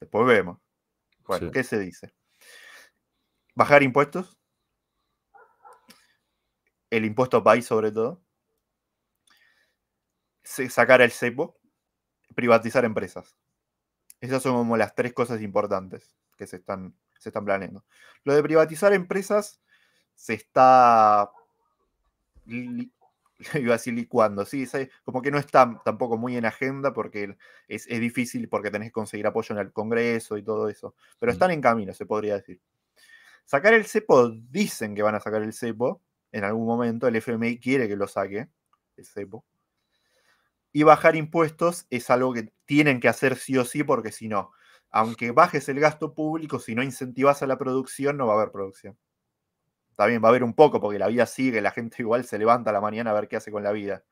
Después vemos. Bueno, ¿qué se dice? bajar impuestos, el impuesto país sobre todo, sacar el cepo, privatizar empresas. Esas son como las tres cosas importantes que se están, se están planeando. Lo de privatizar empresas se está iba a decir licuando, sí, como que no está tampoco muy en agenda porque es, es, difícil porque tenés que conseguir apoyo en el Congreso y todo eso, pero mm. están en camino, se podría decir. Sacar el cepo, dicen que van a sacar el cepo en algún momento, el FMI quiere que lo saque, el cepo. Y bajar impuestos es algo que tienen que hacer sí o sí, porque si no, aunque bajes el gasto público, si no incentivas a la producción, no va a haber producción. También va a haber un poco, porque la vida sigue, la gente igual se levanta a la mañana a ver qué hace con la vida.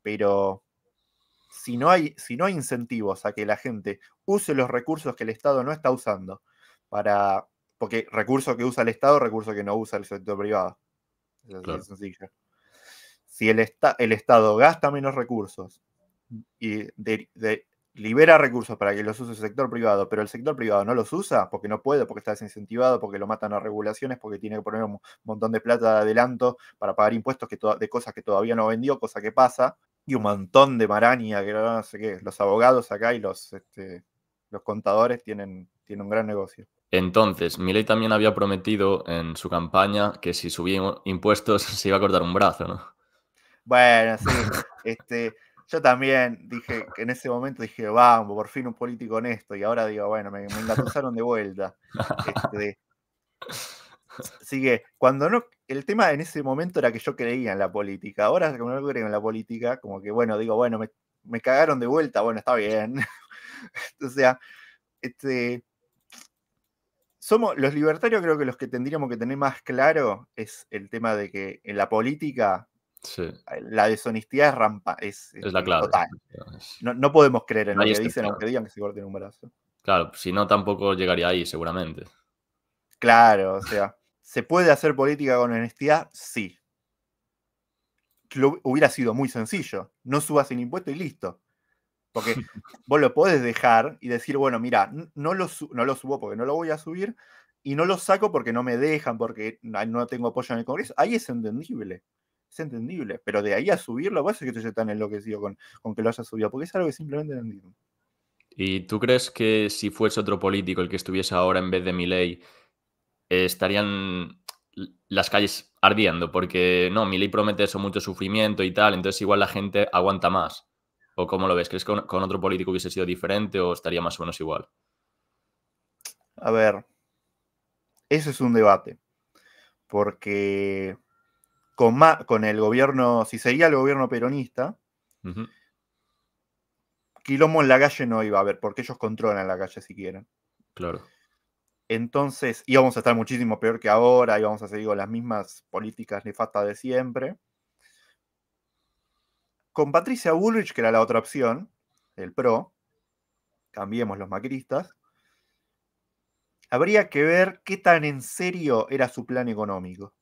Pero si no hay, si no hay incentivos a que la gente use los recursos que el Estado no está usando para porque recurso que usa el Estado, recurso que no usa el sector privado. Es sencillo. Si el, está el Estado gasta menos recursos y libera recursos para que los use el sector privado, pero el sector privado no los usa porque no puede, porque está desincentivado, porque lo matan a regulaciones, porque tiene que poner un montón de plata de adelanto para pagar impuestos que de cosas que todavía no vendió, cosa que pasa, y un montón de maraña que no sé qué, los abogados acá y los, este, los contadores tienen, tienen un gran negocio. Entonces, Milei también había prometido en su campaña que si subía impuestos se iba a cortar un brazo, ¿no? Bueno, sí. este, yo también dije, que en ese momento dije, vamos, por fin un político honesto. Y ahora digo, bueno, me, la engatusaron de vuelta. Así este, sigue, cuando no, el tema en ese momento era que yo creía en la política. Ahora como no creo en la política, como que bueno, digo, bueno, me cagaron de vuelta, bueno, está bien. o sea, este, somos los libertarios creo que los que tendríamos que tener más claro es el tema de que en la política eh, la deshonestidad es rampa, es, Total. No, podemos creer en lo que dicen, claro. aunque digan que se corten un brazo. Claro, si no tampoco llegaría ahí seguramente. Claro, o sea, ¿se puede hacer política con honestidad? Sí. hubiera sido muy sencillo. No subas el impuesto y listo. Porque vos lo podés dejar y decir, bueno, mira, no lo, subo porque no lo voy a subir y no lo saco porque no me dejan, porque no tengo apoyo en el Congreso. Ahí es entendible. Es entendible. Pero de ahí a subirlo, vos es que estoy tan enloquecido con, que lo haya subido, porque es algo que simplemente no entiendo. ¿Y tú crees que si fuese otro político el que estuviese ahora en vez de mi ley, eh, estarían las calles ardiendo? Porque no, mi ley promete eso, mucho sufrimiento y tal, entonces igual la gente aguanta más. ¿O cómo lo ves? ¿Crees que con, otro político hubiese sido diferente o estaría más o menos igual? A ver, eso es un debate, porque con, con el gobierno, si seguía el gobierno peronista, uh en la calle no iba a haber, porque ellos controlan la calle si quieren. Claro. Entonces íbamos a estar muchísimo peor que ahora, íbamos a seguir con las mismas políticas nefastas de siempre con Patricia Bullrich, que era la otra opción, el PRO, cambiemos los macristas, habría que ver qué tan en serio era su plan económico,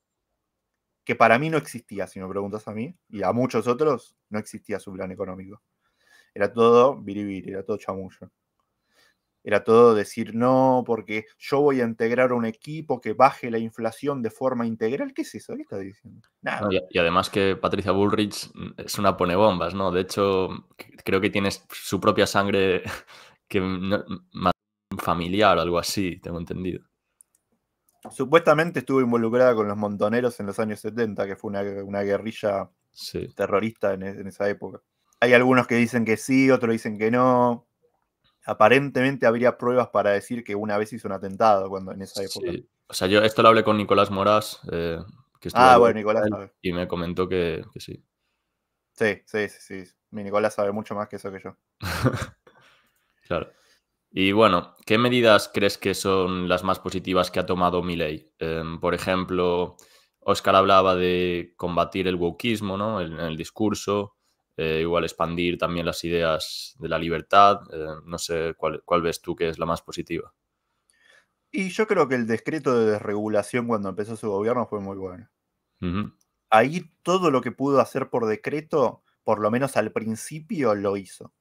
que para mí no existía, si me preguntas a mí, y a muchos otros, no existía su plan económico. Era todo biribiri, era todo chamullo. Era todo decir, no, porque yo voy a integrar un equipo que baje la inflación de forma integral. ¿Qué es eso? ¿Qué está diciendo? y, además que Patricia Bullrich mm, es una ponebombas, ¿no? De hecho, creo que tiene su propia sangre que mm, mm, familiar o algo así, tengo entendido. Supuestamente estuvo involucrada con los montoneros en los años 70, que fue una, guerrilla terrorista e, en esa época. Hay algunos que dicen que sí, otros dicen que no aparentemente habría pruebas para decir que una vez hizo un atentado cuando en esa época. O sea, yo esto lo hablé con Nicolás Morás. Eh, que ah, bueno, Nicolás Y me comentó que, sí. Sí, sí, sí, sí. Mi Nicolás sabe mucho más que eso que yo. claro. Y bueno, ¿qué medidas crees que son las más positivas que ha tomado Milei? Em, por ejemplo, Oscar hablaba de combatir el wokismo, ¿no? En el discurso. Eh, igual expandir también las ideas de la libertad. Eh, no sé cuál, ves tú que es la más positiva. Y yo creo que el decreto de desregulación cuando empezó su gobierno fue muy bueno. Ahí todo lo que pudo hacer por decreto, por lo menos al principio, lo hizo.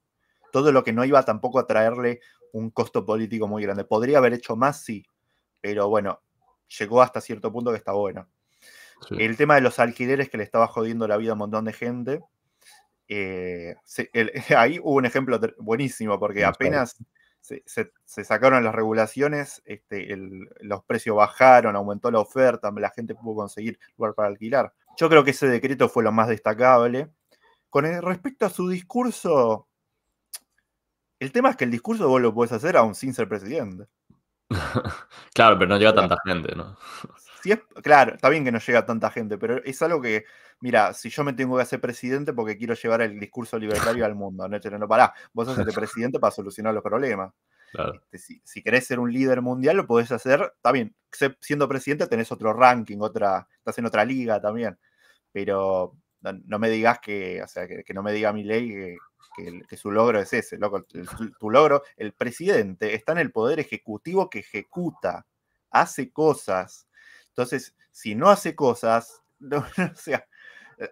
Todo lo que no iba tampoco a traerle un costo político muy grande. Podría haber hecho más, sí, pero bueno, llegó hasta cierto punto que está bueno. El tema de los alquileres que le estaba jodiendo la vida a un montón de gente, eh, ahí hubo un ejemplo buenísimo, porque apenas se, sacaron las regulaciones, este, los precios bajaron, aumentó la oferta, la gente pudo conseguir lugar para alquilar. Yo creo que ese decreto fue lo más destacable. Con respecto a su discurso, el tema es que el discurso vos lo puedes hacer aún sin ser presidente. claro, pero no llega tanta gente, ¿no? claro, está bien que no llega tanta gente, pero es algo que, mira, si yo me tengo que hacer presidente porque quiero llevar el discurso libertario al mundo, no, no, este, no pará, vos haces presidente para solucionar los problemas. Este, si, si, querés ser un líder mundial, lo podés hacer, está bien, siendo presidente tenés otro ranking, otra, estás en otra liga también, pero no, me digas que, o sea, que, no me diga mi ley que, su logro es ese, loco, tu logro, el presidente está en el poder ejecutivo que ejecuta, hace cosas, entonces, si no hace cosas, o sea,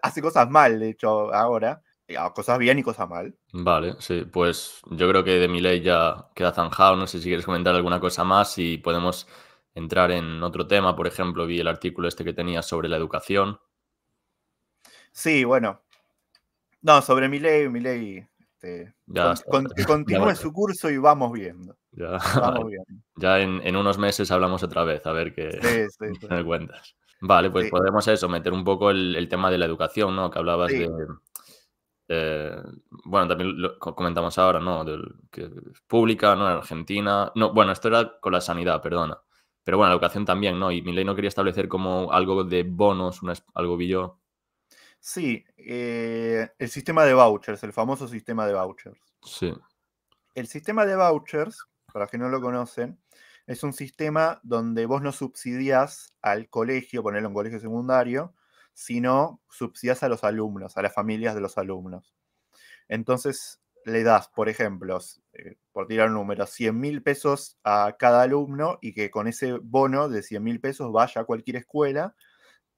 hace cosas mal, de hecho, ahora, eh, cosas bien y cosas mal. Vale, sí, pues yo creo que de mi ley ya queda zanjado. No sé si quieres comentar alguna cosa más y podemos entrar en otro tema. Por ejemplo, vi el artículo este que tenía sobre la educación. Sí, bueno. No, sobre mi ley, mi ley este, continúe su curso y vamos viendo. Ya, en, unos meses hablamos otra vez, a ver qué sí, cuentas. Vale, pues podemos eso, meter un poco el, tema de la educación, ¿no? Que hablabas de, eh, bueno, también lo comentamos ahora, ¿no? que pública, ¿no? En Argentina. No, bueno, esto era con la sanidad, perdona. Pero bueno, la educación también, ¿no? Y mi ley no quería establecer como algo de bonos, una, algo billón. Sí, eh, el sistema de vouchers, el famoso sistema de vouchers. Sí. El sistema de vouchers, para los que no lo conocen, es un sistema donde vos no subsidias al colegio, ponerlo en colegio secundario, sino subsidias a los alumnos, a las familias de los alumnos. Entonces le das, por ejemplo, eh, por tirar un número, 100 mil pesos a cada alumno y que con ese bono de 100 mil pesos vaya a cualquier escuela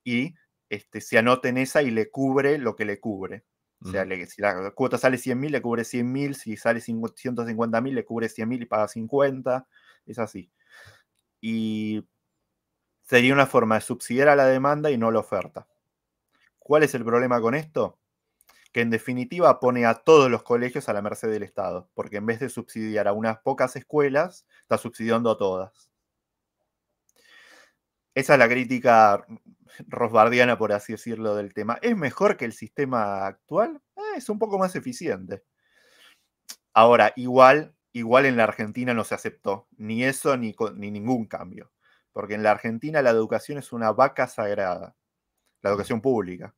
y este, se anoten en esa y le cubre lo que le cubre. O sea, si la cuota sale 100.000, le cubre 100.000, si sale 150.000, le cubre 100.000 y paga 50, es así. Y sería una forma de subsidiar a la demanda y no la oferta. ¿Cuál es el problema con esto? Que en definitiva pone a todos los colegios a la merced del Estado, porque en vez de subsidiar a unas pocas escuelas, está subsidiando a todas. Esa es la crítica rosbardiana, por así decirlo, del tema. ¿Es mejor que el sistema actual? Eh, es un poco más eficiente. Ahora, igual, igual en la Argentina no se aceptó ni eso ni, ningún cambio. Porque en la Argentina la educación es una vaca sagrada, la mm. educación pública.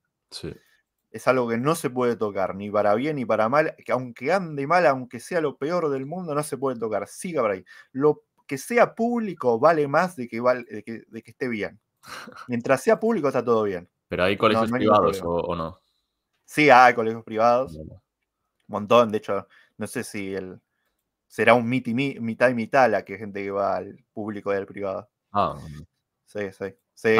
Es algo que no se puede tocar, ni para bien ni para mal, que aunque ande mal, aunque sea lo peor del mundo, no se puede tocar. Siga por ahí. Lo que sea público vale más de que esté bien. Mientras sea público está todo bien. Pero hay colegios privados o, no. Sí, hay colegios privados. Un montón, de hecho, no sé si el, será un mitad y mitad la que gente que va al público y al privado. Ah. Sí, sí. Sí,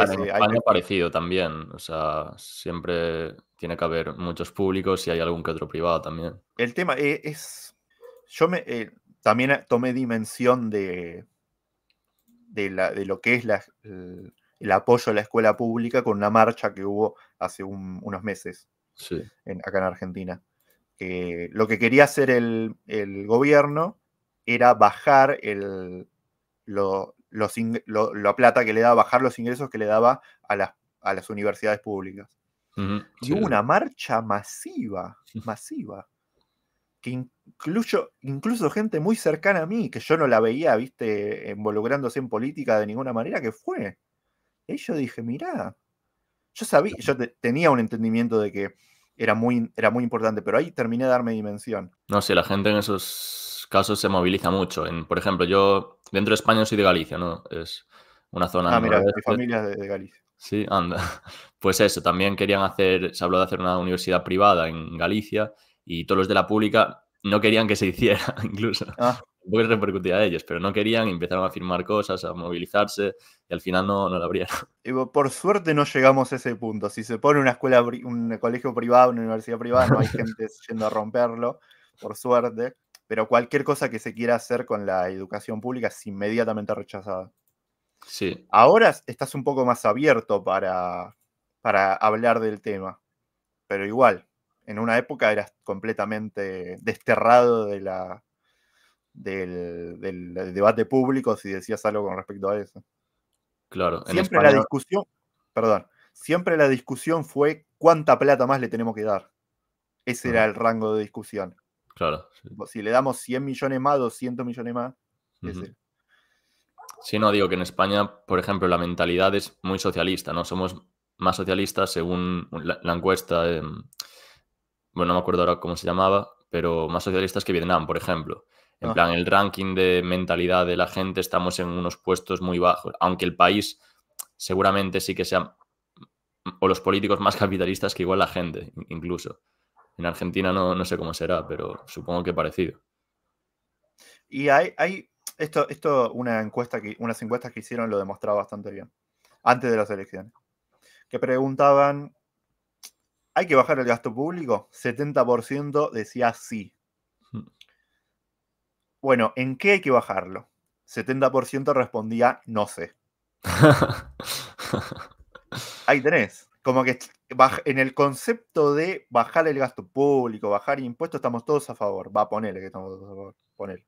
parecido también, o sea, siempre tiene que haber muchos públicos y hay algún que otro privado también. El tema eh, es, yo me, eh, también tomé dimensión de, de, lo que es la, el apoyo a la escuela pública con una marcha que hubo hace unos meses acá en Argentina. Que lo que quería hacer el, gobierno era bajar el, la plata que le daba, bajar los ingresos que le daba a las, universidades públicas. y hubo una marcha masiva, masiva, que incluso gente muy cercana a mí, que yo no la veía, viste, involucrándose en política de ninguna manera, que fue. Y yo dije, mira, yo sabía, yo tenía un entendimiento de que era muy, era muy importante, pero ahí terminé de darme dimensión. No, sé la gente en esos casos se moviliza mucho. En, por ejemplo, yo dentro de España soy de Galicia, ¿no? Es una zona... Ah, mira, mi este. familia de, Galicia. Sí, anda. Pues eso, también querían hacer, se habló de hacer una universidad privada en Galicia y todos los de la pública no querían que se hiciera, incluso. Ah puede repercutir a ellos, pero no querían, empezaron a firmar cosas, a movilizarse y al final no, lo la abrieron. Por suerte no llegamos a ese punto. Si se pone una escuela, un colegio privado, una universidad privada, no hay gente yendo a romperlo, por suerte. Pero cualquier cosa que se quiera hacer con la educación pública es inmediatamente rechazada. Sí. Ahora estás un poco más abierto para, para hablar del tema, pero igual, en una época eras completamente desterrado de la, del, debate público si decías algo con respecto a eso. Claro. siempre la discusión, perdón, siempre la discusión fue cuánta plata más le tenemos que dar. Ese era el rango de discusión. Claro. Si le damos 100 millones más, 200 millones más, si Sí, no, digo que en España, por ejemplo, la mentalidad es muy socialista, ¿no? Somos más socialistas según la, encuesta, mm, bueno, no me acuerdo ahora cómo se llamaba, pero más socialistas que Vietnam, por ejemplo. En plan, el ranking de mentalidad de la gente estamos en unos puestos muy bajos, aunque el país seguramente sí que sea, o los políticos más capitalistas que igual la gente, incluso. En Argentina no, sé cómo será, pero supongo que parecido. Y hay, hay esto, esto, una encuesta que, unas encuestas que hicieron lo demostraba bastante bien, antes de las elecciones, que preguntaban, ¿hay que bajar el gasto público? 70% decía sí. Bueno, ¿en qué hay que bajarlo? 70% respondía no sé. Ahí tenés. Como que en el concepto de bajar el gasto público, bajar impuestos, estamos todos a favor. Va a ponerle que estamos todos a favor. Poner.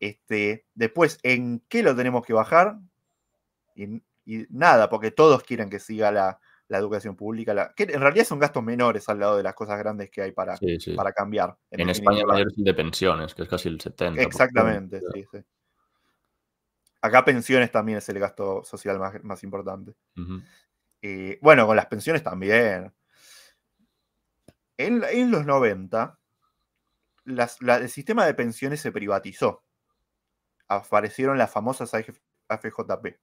Este, después, ¿en qué lo tenemos que bajar? y nada, porque todos quieren que siga la, la educación pública, que en realidad son gastos menores al lado de las cosas grandes que hay para, para cambiar. En, España mayores de pensiones, que es casi el 70%. Exactamente, sí, Acá pensiones también es el gasto social más, importante. Eh, bueno, con las pensiones también. En, los 90, el sistema de pensiones se privatizó. Aparecieron las famosas AFJP.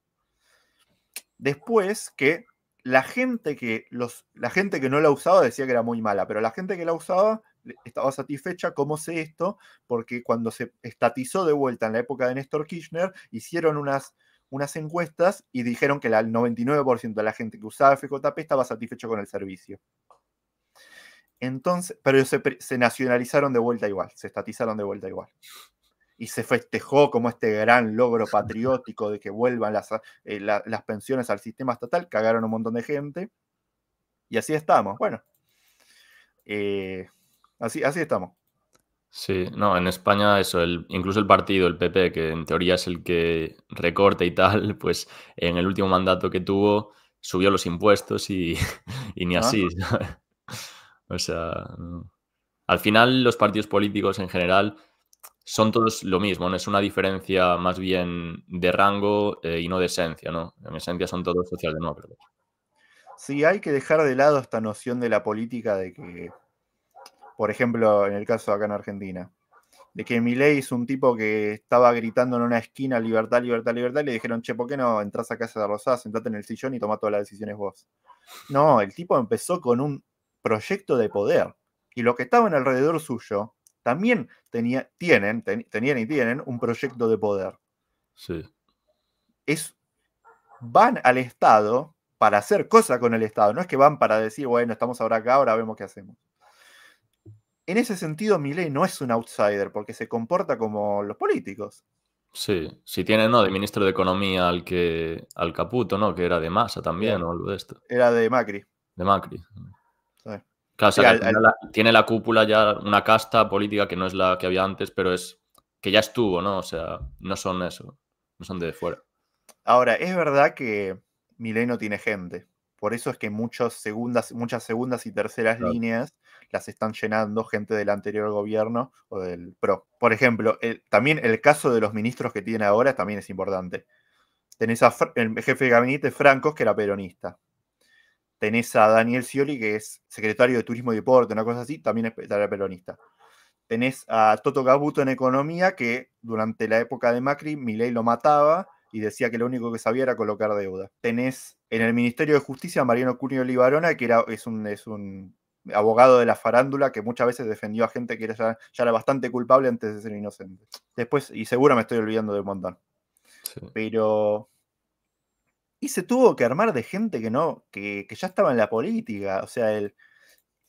Después que la gente que la gente que no la usaba decía que era muy mala, pero la gente que la usaba estaba satisfecha cómo sé esto, porque cuando se estatizó de vuelta en la época de Néstor Kirchner, hicieron unas, unas encuestas y dijeron que el 99% de la gente que usaba FJP estaba satisfecho con el servicio. Entonces, pero se nacionalizaron de vuelta igual, se estatizaron de vuelta igual y se festejó como este gran logro patriótico de que vuelvan las, eh, las pensiones al sistema estatal, cagaron un montón de gente. Y así estamos. Bueno, eh, así, así estamos. Sí, no, en España eso, el, incluso el partido, el PP, que en teoría es el que recorta y tal, pues en el último mandato que tuvo subió los impuestos y, ni así. o sea, al final los partidos políticos en general son todos lo mismo, ¿no? Es una diferencia más bien de rango eh, y no de esencia, ¿no? En esencia son todos socialdemócratas. Sí, hay que dejar de lado esta noción de la política de que, por ejemplo, en el caso acá en Argentina, de que Milei es un tipo que estaba gritando en una esquina libertad, libertad, libertad, y le dijeron, che, ¿por qué no entras a casa de Rosas, sentate en el sillón y toma todas las decisiones vos? No, el tipo empezó con un proyecto de poder y lo que estaba en alrededor suyo también tienen, tenían y tienen un proyecto de poder. Sí. Es, van al Estado para hacer cosas con el Estado, no es que van para decir, bueno, estamos ahora acá, ahora vemos qué hacemos. En ese sentido, Milei no es un outsider porque se comporta como los políticos. Sí, si tiene, ¿no? De ministro de Economía al que al Caputo, ¿no? Que era de Massa también, o algo de esto. Era de Macri. De Macri o sea, tiene la cúpula ya una casta política que no es la que había antes, pero es que ya estuvo, ¿no? O sea, no son eso, no son de fuera. Ahora, es verdad que Mileno tiene gente. Por eso es que muchas segundas, muchas segundas y terceras líneas las están llenando gente del anterior gobierno o del PRO. Por ejemplo, también el caso de los ministros que tiene ahora también es importante. Tenés a, el jefe de gabinete Francos, que era peronista. Tenés a Daniel Scioli, que es secretario de Turismo y Deporte, una cosa así, también era peronista. Tenés a Toto Gabuto en Economía, que durante la época de Macri, Milei lo mataba y decía que lo único que sabía era colocar deuda. Tenés en el Ministerio de Justicia a Mariano Cunio Libarona, que era, es, un, es un abogado de la farándula que muchas veces defendió a gente que era ya, era bastante culpable antes de ser inocente. Después, y seguro me estoy olvidando de un montón. Pero y se tuvo que armar de gente que no, que, ya estaba en la política. O sea, él,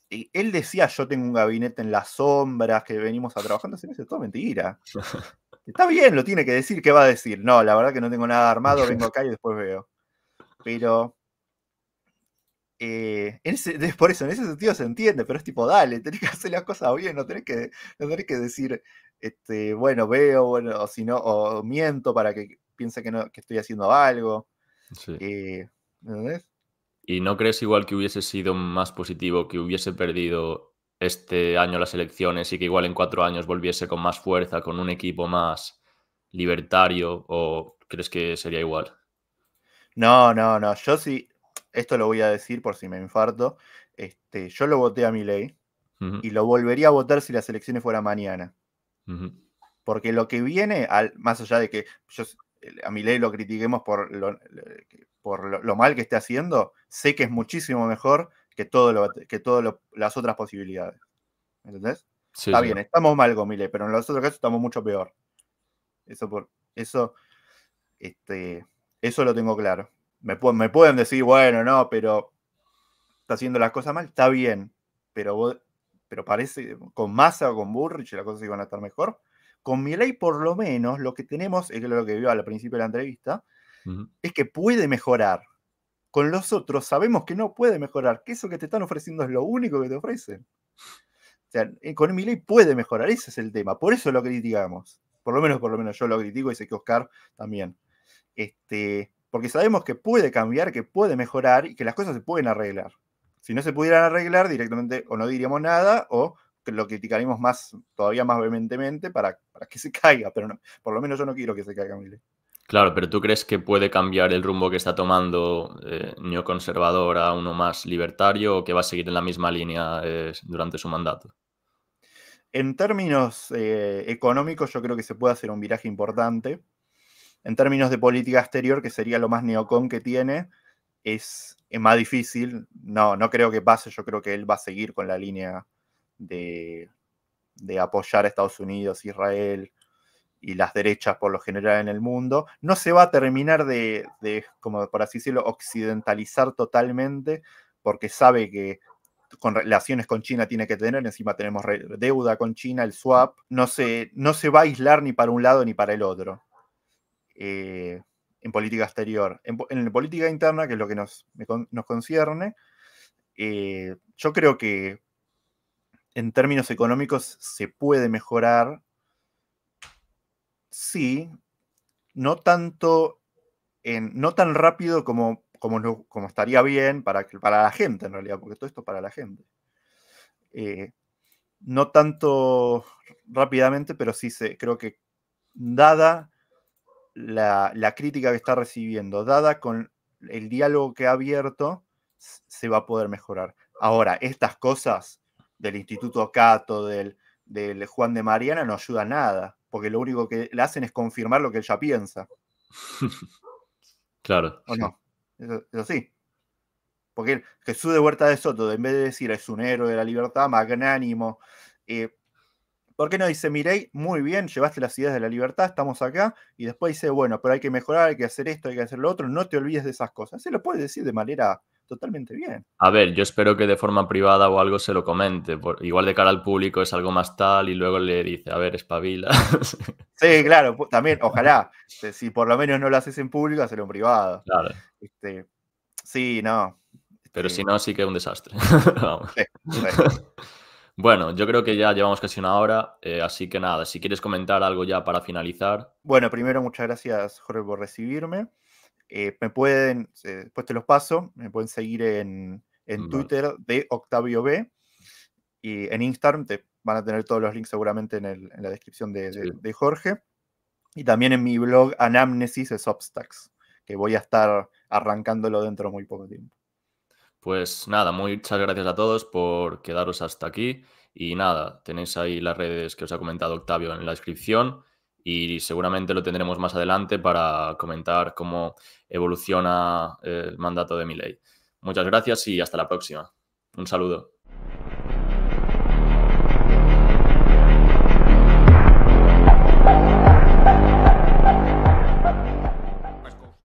él decía, yo tengo un gabinete en las sombras, que venimos a trabajando, se me todo mentira. Está bien, lo tiene que decir, ¿qué va a decir? No, la verdad que no tengo nada armado, vengo acá y después veo. Pero eh, por eso, en ese sentido se entiende, pero es tipo, dale, tenés que hacer las cosas bien, no tenés que, no tenés que decir, este, bueno, veo, bueno, o si no, miento para que piense que, no, que estoy haciendo algo. Y, ¿no crees igual que hubiese sido más positivo que hubiese perdido este año las elecciones y que igual en cuatro años volviese con más fuerza, con un equipo más libertario? ¿O crees que sería igual? No, no, no. Yo sí, esto lo voy a decir por si me infarto. Este, yo lo voté a mi ley y lo volvería a votar si las elecciones fueran mañana. Porque lo que viene, al, más allá de que yo eh, a Milei lo critiquemos por, lo, mal que esté haciendo, sé que es muchísimo mejor que todas las otras posibilidades. ¿Entendés? Está bien, estamos mal con Milei, pero en los otros casos estamos mucho peor. Eso por eso este, eso lo tengo claro. Me, pueden decir, bueno, no, pero está haciendo las cosas mal, está bien, pero pero parece con Massa o con Burrich las cosas iban a estar mejor. Con ley, por lo menos, lo que tenemos, es lo que vio al principio de la entrevista, es que puede mejorar. Con los otros sabemos que no puede mejorar, que eso que te están ofreciendo es lo único que te ofrecen. O sea, eh, con Milei puede mejorar, ese es el tema. Por eso lo criticamos. Por lo menos, por lo menos yo lo critico y sé que Oscar también. Este, porque sabemos que puede cambiar, que puede mejorar y que las cosas se pueden arreglar. Si no se pudieran arreglar, directamente o no diríamos nada o lo criticaremos más, todavía más vehementemente para, que se caiga, pero por lo menos yo no quiero que se caiga Miley. Claro, pero ¿tú crees que puede cambiar el rumbo que está tomando eh, neoconservador a uno más libertario o que va a seguir en la misma línea eh, durante su mandato? En términos eh, económicos yo creo que se puede hacer un viraje importante. En términos de política exterior, que sería lo más neocon que tiene, es, es más difícil. No, no creo que pase, yo creo que él va a seguir con la línea de, apoyar a Estados Unidos, Israel y las derechas por lo general en el mundo, no se va a terminar de, como por así decirlo, occidentalizar totalmente, porque sabe que con relaciones con China tiene que tener, encima tenemos deuda con China, el swap, no se, no se va a aislar ni para un lado ni para el otro eh, en política exterior. En, política interna, que es lo que nos, concierne, eh, yo creo que en términos económicos se puede mejorar, sí, no tanto, en, no tan rápido como, como, como estaría bien para, para la gente en realidad, porque todo esto es para la gente. Eh, no tanto rápidamente, pero sí se, creo que dada la, la, crítica que está recibiendo, dada con el diálogo que ha abierto, se va a poder mejorar. Ahora, estas cosas del Instituto Cato, del, Juan de Mariana, no ayuda a nada, porque lo único que le hacen es confirmar lo que él ya piensa. claro. sí. Eso, sí. Porque Jesús de Huerta de Soto, en vez de decir es un héroe de la libertad, magnánimo, eh, ¿por qué no dice, miré, muy bien, llevaste las ideas de la libertad, estamos acá? Y después dice, bueno, pero hay que mejorar, hay que hacer esto, hay que hacer lo otro, no te olvides de esas cosas. Se lo puede decir de manera totalmente bien. A ver, yo espero que de forma privada o algo se lo comente. igual de cara al público es algo más tal y luego le dice, a ver, espabila. sí, claro, también, ojalá. Eh, si por lo menos no lo haces en público, hazlo en privado. Claro. Este, sí, no. Pero este si no, sí que es un desastre. Bueno, yo creo que ya llevamos casi una hora, eh, así que nada, si quieres comentar algo ya para finalizar. Bueno, primero muchas gracias Jorge por recibirme. Eh, me pueden, eh, después te los paso, me pueden seguir en, Twitter de Octavio B. Y en Instagram te van a tener todos los links seguramente en, la descripción de, Jorge. Y también en mi blog Anamnesis es obstacks que voy a estar arrancándolo dentro de muy poco tiempo. Pues nada, muchas gracias a todos por quedaros hasta aquí. Y nada, tenéis ahí las redes que os ha comentado Octavio en la descripción y seguramente lo tendremos más adelante para comentar cómo evoluciona el mandato de mi ley. Muchas gracias y hasta la próxima. Un saludo.